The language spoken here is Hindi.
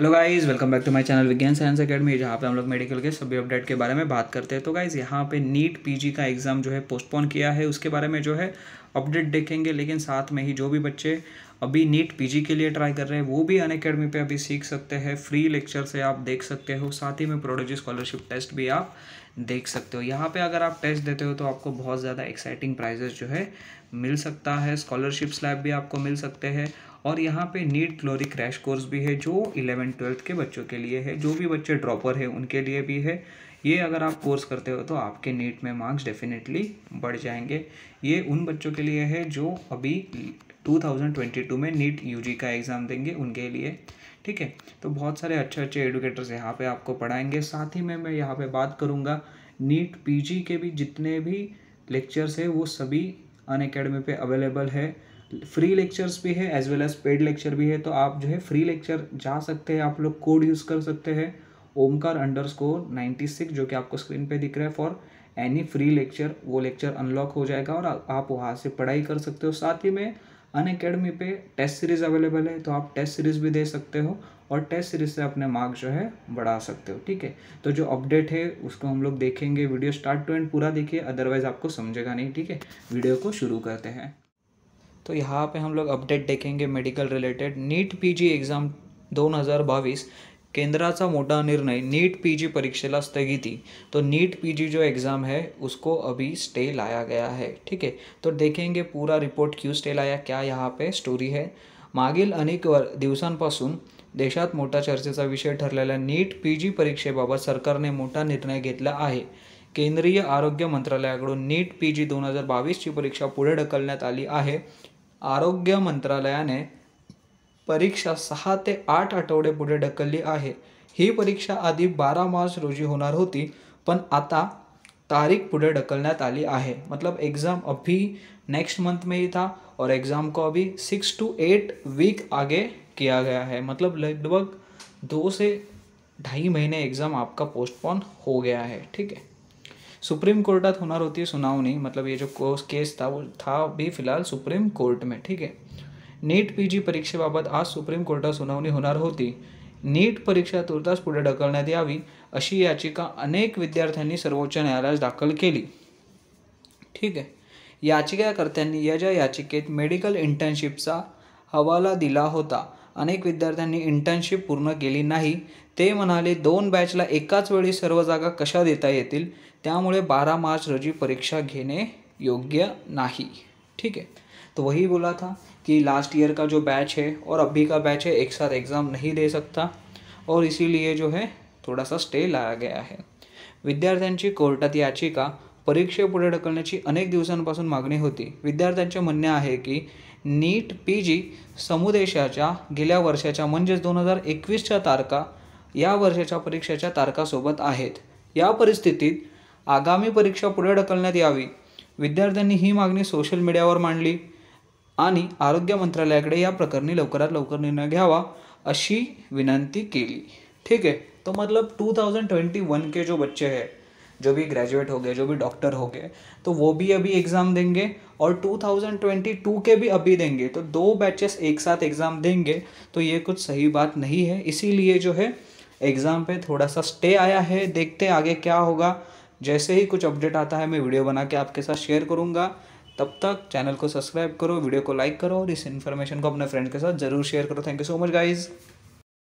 hello guys welcome back to my channel विज्ञान साइंस एकेडमी जहाँ पे हम लोग मेडिकल के सभी अपडेट के बारे में बात करते हैं तो गाइस यहाँ पे नीट पीजी का एग्ज़ाम जो है पोस्टपोन किया है उसके बारे में जो है अपडेट देखेंगे लेकिन साथ में ही जो भी बच्चे अभी नीट पीजी के लिए ट्राई कर रहे हैं वो भी अन अकेडमी पर अभी सीख सकते हैं फ्री लेक्चर से आप देख सकते हो साथ ही में प्रोडोजी स्कॉलरशिप टेस्ट भी आप देख सकते हो यहाँ पे अगर आप टेस्ट देते हो तो आपको बहुत ज़्यादा एक्साइटिंग प्राइजेस जो है मिल सकता है स्कॉलरशिप स्लैब भी आपको मिल सकते हैं और यहाँ पे नीट क्लोरी क्रैश कोर्स भी है जो इलेवन ट्वेल्थ के बच्चों के लिए है जो भी बच्चे ड्रॉपर है उनके लिए भी है ये अगर आप कोर्स करते हो तो आपके नीट में मार्क्स डेफिनेटली बढ़ जाएंगे ये उन बच्चों के लिए है जो अभी 2022 में नीट यूजी का एग्ज़ाम देंगे उनके लिए ठीक है तो बहुत सारे अच्छे अच्छे एडुकेटर्स यहाँ पे आपको पढ़ाएंगे साथ ही में मैं यहाँ पे बात करूँगा नीट पीजी के भी जितने भी लेक्चर्स है वो सभी अन अकेडमी पे अवेलेबल है फ्री लेक्चर्स भी है as well as paid lecture भी है तो आप जो है फ्री लेक्चर जा सकते हैं आप लोग कोड यूज़ कर सकते हैं Omkar underscore ninety six जो कि आपको स्क्रीन पे दिख रहा है फॉर एनी फ्री लेक्चर वो लेक्चर अनलॉक हो जाएगा और आप वहाँ से पढ़ाई कर सकते हो साथ ही में अन अकेडमी पे टेस्ट सीरीज़ अवेलेबल है तो आप टेस्ट सीरीज़ भी दे सकते हो और टेस्ट सीरीज़ से अपने मार्क्स जो है बढ़ा सकते हो ठीक है तो जो अपडेट है उसको हम लोग देखेंगे वीडियो स्टार्ट टू एंड पूरा देखिए अदरवाइज़ आपको समझेगा नहीं ठीक है वीडियो को शुरू करते हैं तो यहाँ पे हम लोग अपडेट देखेंगे medical related NEET PG exam दोन हजार बावीस केंद्राचा मोटा निर्णय नीट पीजी परीक्षेला स्थगिती तो नीट पीजी जो एग्ज़ाम है उसको अभी स्टे लाया गया है ठीक है तो देखेंगे पूरा रिपोर्ट क्यों स्टे लाया क्या यहाँ पे स्टोरी है मागील अनेक वर दिवसांपासून देशात चर्चे का विषय ठरलेल्या नीट पी जी परीक्षेबाबत सरकारने मोठा निर्णय घेतला आहे केंद्रीय आरोग्य मंत्रालयाकडून नीट पी जी दोन हजार बावीसची परीक्षा पुढे ढकलण्यात आली आहे आरोग्य ने परीक्षा सहा ते आठ आठवडे पुढ़ ढकलली है हि परीक्षा आधी बारह मार्च रोजी होना होती पन आता तारीख पुढ़ ढकल आई है मतलब एग्ज़ाम अभी नेक्स्ट मंथ में ही था और एग्ज़ाम को अभी सिक्स टू एट वीक आगे किया गया है मतलब लगभग दो से ढाई महीने एग्ज़ाम आपका पोस्टपोन हो गया है ठीक है सुप्रीम कोर्टात होणार होती सुनावणी मतलब ये जो कोस केस था वो था भी फिलहाल सुप्रीम कोर्ट में ठीक है नीट पी जी परीक्षेबाबत आज सुप्रीम कोर्टात सुनावणी होणार होती नीट परीक्षा तुर्तास पुढे ढकलण्यात यावी अशी याचिका अनेक विद्यार्थ्यांनी सर्वोच्च न्यायालयात दाखल केली ठीक आहे याचिकाकर्त्यांनी या ज्या याचिकेत मेडिकल इंटर्नशिपचा हवाला दिला होता अनेक विद्यार्थ्यांनी इंटर्नशिप पूर्ण केली नाही ते म्हणाले दोन बॅचला एकाच वेळी सर्व जागा कशा देता येतील त्यामुळे बारा मार्च रोजी परीक्षा घेणे योग्य नाही ठीक आहे तो वही बोला था की लास्ट इयर का जो बैच है और अभी का बैच है एक साथ एग्ज़ाम नहीं दे सकता और इसीलिए जो है थोड़ा सा स्टे लाया गया है विद्यार्थ्यांची कोर्टात याचिका परीक्षे पुढे ढकलण्याची अनेक दिवसांपासून मागणी होती विद्यार्थ्यांचे म्हणणे आहे की नीट पी जी समुदेशाच्या गेल्या वर्षाच्या म्हणजेच दोन हजार एकवीसच्या तारखा या वर्षाच्या परीक्षेच्या तारखासोबत आहेत या परिस्थितीत आगामी परीक्षा पुढे ढकलण्यात यावी विद्यार्थ्यांनी ही मागणी सोशल मीडियावर मांडली आणि आरोग्य मंत्रालयाकडे या प्रकरणी लवकरात लवकर निर्णय घ्यावा अशी विनंती केली ठीक आहे तो मतलब टू थाउजंड ट्वेंटी वन के जो बच्चे हैं जो भी ग्रेजुएट हो गए जो भी डॉक्टर हो गए तो वो भी अभी एग्ज़ाम देंगे और 2022 के भी अभी देंगे तो दो बैचेस एक साथ एग्ज़ाम देंगे तो ये कुछ सही बात नहीं है इसीलिए जो है एग्ज़ाम पे थोड़ा सा स्टे आया है देखते हैं आगे क्या होगा जैसे ही कुछ अपडेट आता है मैं वीडियो बना के आपके साथ शेयर करूँगा तब तक चैनल को सब्सक्राइब करो वीडियो को लाइक करो और इस इन्फॉर्मेशन को अपने फ्रेंड के साथ जरूर शेयर करो thank you so much guys